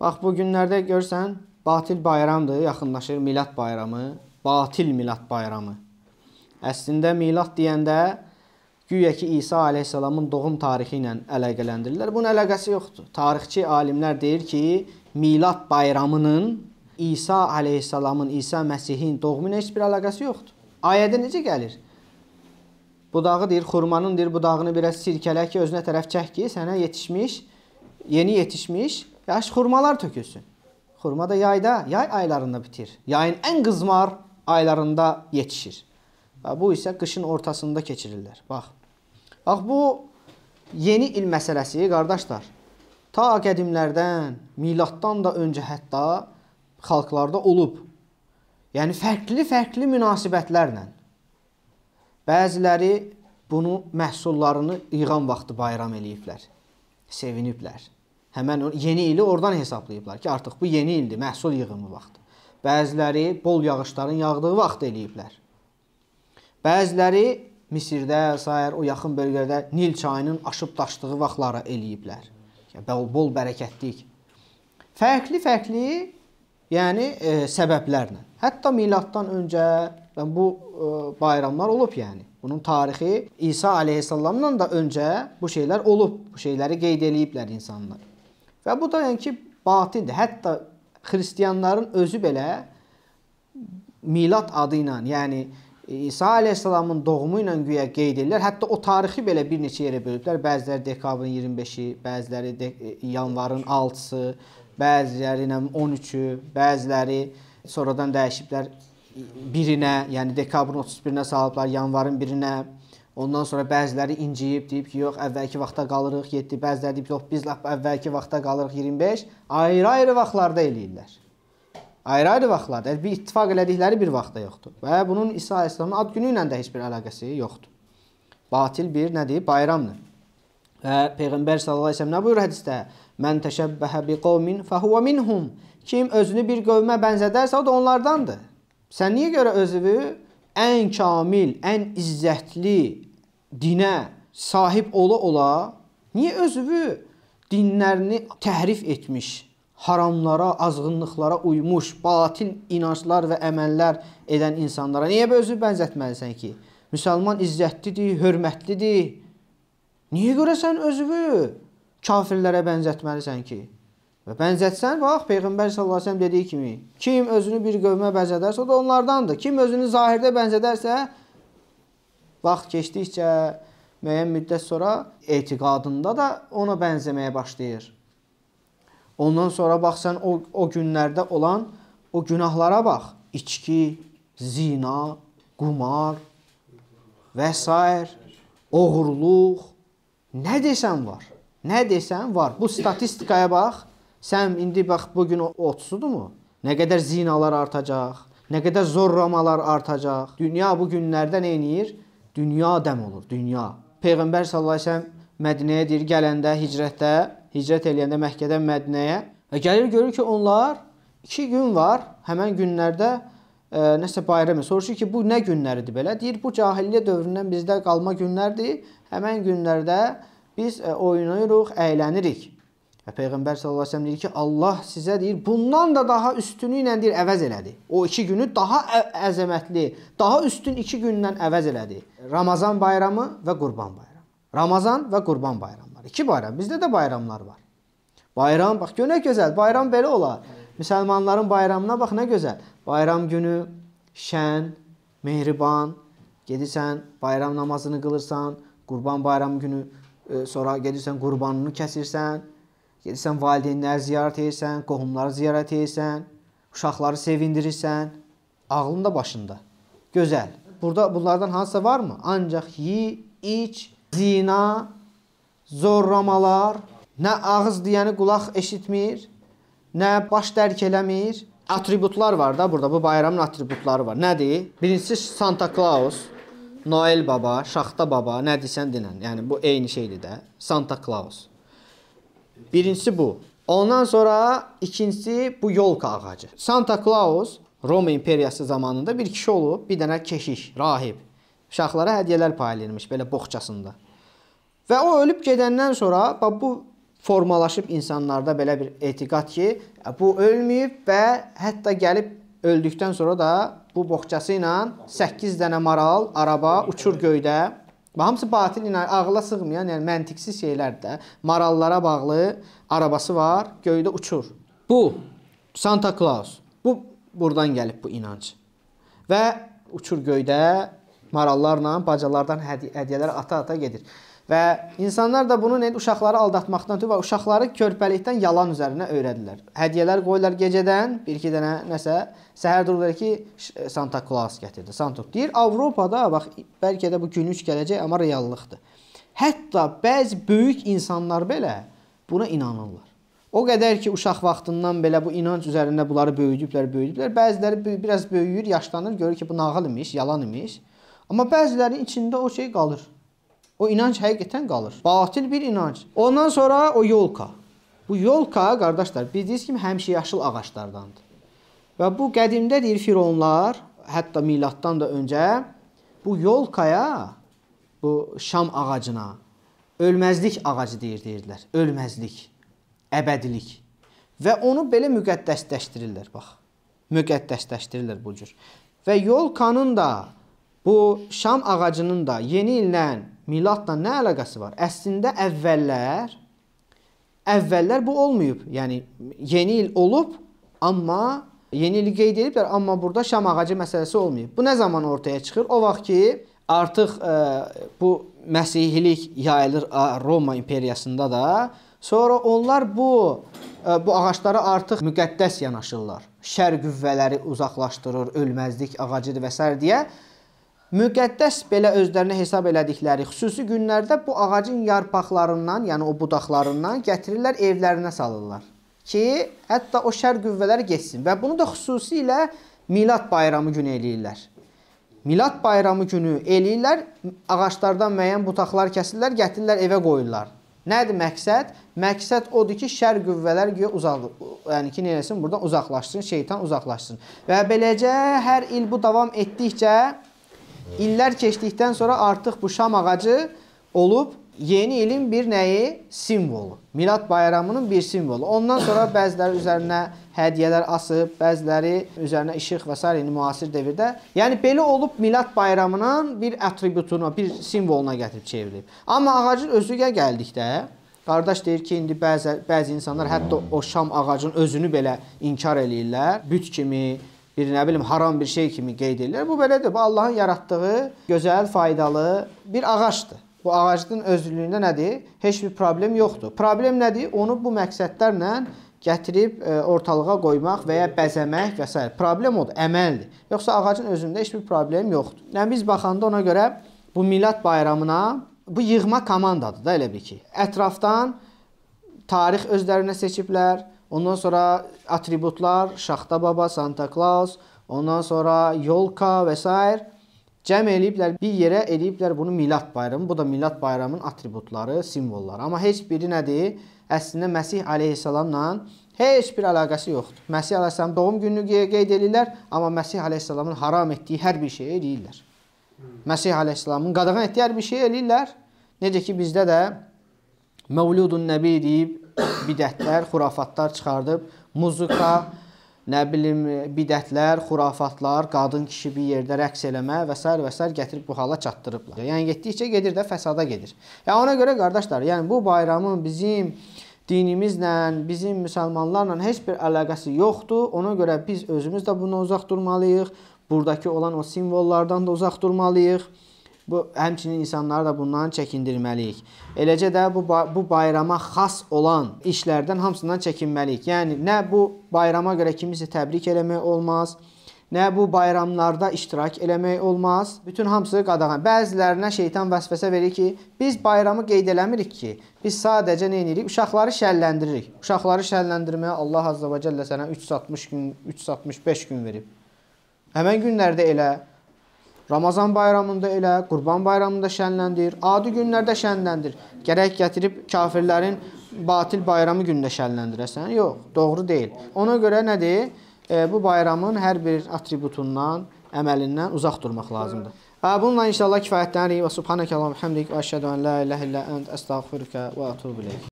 Bax, bu günlərdə görsən, batil bayramdır, yaxınlaşır milad bayramı, batil milad bayramı. Əslində, milad deyəndə güya ki, İsa aleyhissalamın doğum tarixi ilə əlaqələndirirlər. Bunun əlaqəsi yoxdur. Tarixçi alimlər deyir ki, milad bayramının İsa aleyhissalamın, İsa Məsihin doğumu ilə heç bir əlaqəsi yoxdur. Ayədə necə gəlir? budağı deyir, xurmanın deyir budağını biraz sirkələ ki, özünə tərəf çək ki, sənə yetişmiş, yeni yetişmiş yaş xurmalar tökülsün. Xurma da yayda, yay aylarında bitir. Yayın ən qızmar aylarında yetişir. Və bu isə qışın ortasında keçirirlər. Bax. Bax bu yeni il məsələsi qardaşlar. Ta qədimlərdən, miladdan da öncə hətta xalqlarda olub. Yəni fərqli-fərqli münasibətlərlə. Bəziləri bunu məhsullarını yığan vaxtı bayram eləyiblər. Seviniblər həmən yeni ili oradan hesablayıblar ki, artıq bu yeni ildir, məhsul yığımı vaxtı. Bəziləri bol yağışların yağdığı vaxt eləyiblər. Bəziləri Misirdə, sair o yaxın bölgədə Nil çayının aşıb daşdığı vaxtları eləyiblər. Yəni bol, bol bərəkətlik. Fərqli-fərqli, yəni e, səbəblərlə. Hətta miladdan öncə yəni, bu e, bayramlar olub yəni. Bunun tarixi İsa əleyhissalamdan da öncə bu şeylər olub. Bu şeyləri qeyd eləyiblər insanlar. Və bu da yəni ki, batindir. Hətta xristianların özü belə milad adı ilə, yəni İsa əleyhissalamın doğumu ilə güya qeyd edirlər. Hətta o tarixi belə bir neçə yerə bölüblər. Bəziləri dekabrın 25-i, bəziləri de e, yanvarın 6-sı, bəziləri 13-ü, bəziləri sonradan dəyişiblər birinə, yəni dekabrın 31-nə salıblar, yanvarın birinə. Ondan sonra bəziləri inciyib, deyib ki, yox, əvvəlki vaxta qalırıq 7, bəziləri deyib ki, yox, biz lap əvvəlki vaxta qalırıq 25. Ayrı-ayrı vaxtlarda eləyirlər. Ayrı-ayrı vaxtlarda, bir ittifaq elədikləri bir vaxtda yoxdur. Və bunun İsa Əsəlamın ad günü ilə də heç bir əlaqəsi yoxdur. Batil bir nədir? Bayramdır. Və Peyğəmbər sallallahu əleyhi və səlləm nə buyurur hədisdə? Mən təşəbbəhə bi qavmin fəhuvə minhum. Kim özünü bir qövmə bənzədərsə, o da onlardandır. Sən niyə görə özünü ən kamil, ən izzətli, dinə sahib ola-ola niyə özünü dinlərini təhrif etmiş, haramlara, azğınlıqlara uymuş, batil inanclar və əməllər edən insanlara niyə özünü bənzətməlisən ki? Müsəlman izzətlidir, hörmətlidir. Niyə görəsən özünü kafirlərə bənzətməlisən ki? Və bənzətsən, bax, Peyğəmbər sallallahu əleyhi və səlləm dediyi kimi, kim özünü bir qövmə bənzədərsə, o da onlardandır. Kim özünü zahirdə bənzədərsə, vaxt keçdikcə müəyyən müddət sonra etiqadında da ona bənzəməyə başlayır. Ondan sonra baxsan o o günlərdə olan o günahlara bax. İçki, zina, qumar və s. oğurluq nə desən var. Nə desən var. Bu statistikaya bax. Sən indi bax bu gün 30-dumu? Nə qədər zinalar artacaq, nə qədər zorlamalar artacaq. Dünya bu günlərdə nə eləyir? Dünya dəm olur, dünya. Peyğəmbər sallallahu əleyhi və səlləm Mədinəyə deyir gələndə hicrətdə, hicrət eləyəndə Məkkədən Mədinəyə və gəlir görür ki, onlar 2 gün var. Həmin günlərdə ə, e, nəsə bayramı soruşur ki, bu nə günləridir belə? Deyir, bu cahiliyyə dövründən bizdə qalma günlərdir. Həmin günlərdə biz ə, e, oynayırıq, əylənirik. Və Peyğəmbər sallallahu əleyhi və səlləm deyir ki, Allah sizə deyir, bundan da daha üstünü ilə deyir əvəz elədi. O 2 günü daha əzəmətli, daha üstün 2 gündən əvəz elədi. Ramazan bayramı və Qurban bayramı. Ramazan və Qurban bayramları. 2 bayram. Bizdə də bayramlar var. Bayram bax görə gözəl. Bayram belə olar. Müsəlmanların bayramına bax nə gözəl. Bayram günü şən, mehriban, gedirsən, bayram namazını qılırsan, Qurban bayramı günü e, sonra gedirsən qurbanını kəsirsən. Gedirsən valideynləri ziyarət edirsən, qohumları ziyarət edirsən, uşaqları sevindirirsən. Ağlın da başında. Gözəl. Burada bunlardan hansısa varmı? Ancaq yi, iç, zina, zorlamalar, nə ağız deyəni qulaq eşitmir, nə baş dərk eləmir. Atributlar var da burada. Bu bayramın atributları var. Nədir? Birincisi Santa Claus, Noel baba, Şaxta baba, nə desən dinən. Yəni bu eyni şeydir də. Santa Claus. Birincisi bu. Ondan sonra ikincisi bu yolka ağacı. Santa Claus Roma imperiyası zamanında bir kişi olub, bir dənə keşiş, rahib. Uşaqlara hədiyyələr paylayırmış belə boğçasında. Və o ölüb gedəndən sonra bax bu formalaşıb insanlarda belə bir etiqad ki, e, bu ölməyib və hətta gəlib öldükdən sonra da bu boğçası ilə 8 dənə maral, araba uçur göydə. Və hamısı batil inanc, yəni ağla sığmayan, yəni məntiqsiz şeylərdir də. Marallara bağlı arabası var, göydə uçur. Bu Santa Claus. Bu burdan gəlib bu inanc. Və uçur göydə marallarla, bacalardan hədiy hədiyyələr ata-ata gedir. Və insanlar da bunu nə uşaqları aldatmaqdan ötürü və uşaqları körpəlikdən yalan üzərinə öyrədilər. Hədiyyələr qoyurlar gecədən, 1-2 dənə nəsə səhər dururlar ki, e, Santa Claus gətirdi. Santa deyir, Avropada bax bəlkə də bu günlük gələcək, amma reallıqdır. Hətta bəzi böyük insanlar belə buna inanırlar. O qədər ki, uşaq vaxtından belə bu inanc üzərində bunları böyüdüblər, böyüdüblər. Bəziləri biraz böyüyür, yaşlanır, görür ki, bu nağıl imiş, yalan imiş. Amma bəzilərinin içində o şey qalır. O inanc həqiqətən qalır. Batil bir inanc. Ondan sonra o yolka. Bu yolka, qardaşlar, bildiyiniz kimi həmişə yaşıl ağaclardandır. Və bu qədimdə deyir Fironlar, hətta miladdan da öncə bu yolkaya, bu şam ağacına ölməzlik ağacı deyir deyirdilər. Ölməzlik, əbədilik. Və onu belə müqəddəsləşdirirlər, bax. Müqəddəsləşdirirlər bu cür. Və yolkanın da bu şam ağacının da yeni illə miladla nə əlaqəsi var? Əslində əvvəllər əvvəllər bu olmayıb. Yəni yeni il olub, amma yeni ili qeyd ediblər, amma burada şam ağacı məsələsi olmayıb. Bu nə zaman ortaya çıxır? O vaxt ki, artıq ə, e, bu məsihilik yayılır Roma imperiyasında da. Sonra onlar bu ə, e, bu ağaclara artıq müqəddəs yanaşırlar. Şər qüvvələri uzaqlaşdırır, ölməzlik ağacıdır və s. deyə müqəddəs belə özlərinə hesab elədikləri xüsusi günlərdə bu ağacın yarpaqlarından, yəni o budaqlarından gətirirlər evlərinə salırlar ki, hətta o şər qüvvələri getsin və bunu da xüsusilə Milad bayramı günü eləyirlər. Milad bayramı günü eləyirlər, ağaclardan müəyyən budaqlar kəsirlər, gətirirlər evə qoyurlar. Nədir məqsəd? Məqsəd odur ki, şər qüvvələr guya uzaq, yəni ki, neyləsin, buradan uzaqlaşsın, şeytan uzaqlaşsın. Və beləcə hər il bu davam etdikcə İllər keçdikdən sonra artıq bu şam ağacı olub yeni ilin bir nəyi? Simvolu. Milad bayramının bir simvolu. Ondan sonra bəziləri üzərinə hədiyyələr asıb, bəziləri üzərinə işıq və s. indi yəni müasir dövrdə. Yəni belə olub Milad bayramının bir atributuna, bir simvoluna gətirib çevrilib. Amma ağacın özünə gəldikdə Qardaş deyir ki, indi bəzi bəzi insanlar hətta o şam ağacının özünü belə inkar eləyirlər. Büt kimi, bir nə bilim haram bir şey kimi qeyd edirlər. Bu belədir. Bu Allahın yaratdığı gözəl, faydalı bir ağacdır. Bu ağacın özlüyündə nədir? Heç bir problem yoxdur. Problem nədir? Onu bu məqsədlərlə gətirib ə, e, ortalığa qoymaq və ya bəzəmək və s. Problem odur, əməldir. Yoxsa ağacın özündə heç bir problem yoxdur. Yəni biz baxanda ona görə bu Milad bayramına bu yığma komandadır da elə bil ki. Ətrafdan tarix özlərinə seçiblər, Ondan sonra atributlar, Şaxta baba, Santa Claus, ondan sonra yolka və s. cəm eləyiblər, bir yerə eləyiblər bunu Milad bayramı. Bu da Milad bayramının atributları, simvolları. Amma heç biri nədir? Əslində Məsih əleyhissalamla heç bir əlaqəsi yoxdur. Məsih əleyhissalamın doğum gününü qeyd edirlər, amma Məsih əleyhissalamın haram etdiyi hər bir şeyi eləyirlər. Hmm. Məsih əleyhissalamın qadağan etdiyi hər bir şeyi eləyirlər. Necə ki bizdə də Mevludun Nəbi deyib bidətlər, xurafatlar çıxardıb, muzika, nə bilim bidətlər, xurafatlar, qadın kişi bir yerdə rəqs eləmə və s. və s. gətirib bu hala çatdırıblar. Yəni getdikcə gedir də fəsada gedir. Yəni ona görə qardaşlar, yəni bu bayramın bizim dinimizlə, bizim müsəlmanlarla heç bir əlaqəsi yoxdur. Ona görə biz özümüz də bundan uzaq durmalıyıq. Buradakı olan o simvollardan da uzaq durmalıyıq. Bu həmçinin insanları da bundan çəkindirməliyik. Eləcə də bu bu bayrama xas olan işlərdən hamısından çəkinməliyik. Yəni nə bu bayrama görə kimisə təbrik eləmək olmaz, nə bu bayramlarda iştirak eləmək olmaz. Bütün hamısı qadağan. Bəzilərinə şeytan vəsvəsə verir ki, biz bayramı qeyd eləmirik ki, biz sadəcə nə edirik? Uşaqları şənləndiririk. Uşaqları şənləndirməyə Allah Azza və Cəllə sənə 360 gün, 365 gün verib. Həmin günlərdə elə Ramazan bayramında elə, Qurban bayramında şənləndir, adi günlərdə şənləndir. Gərək gətirib kafirlərin batil bayramı gündə şənləndirəsən? Yox, doğru deyil. Ona görə nədir? E, bu bayramın hər bir atributundan, əməlindən uzaq durmaq lazımdır. Və bununla inşallah kifayətlənirik. Və subhanəkə Allahumma hamdik və əşhədu an la ilahə illə ənt əstəğfiruka və etûbu ileyk.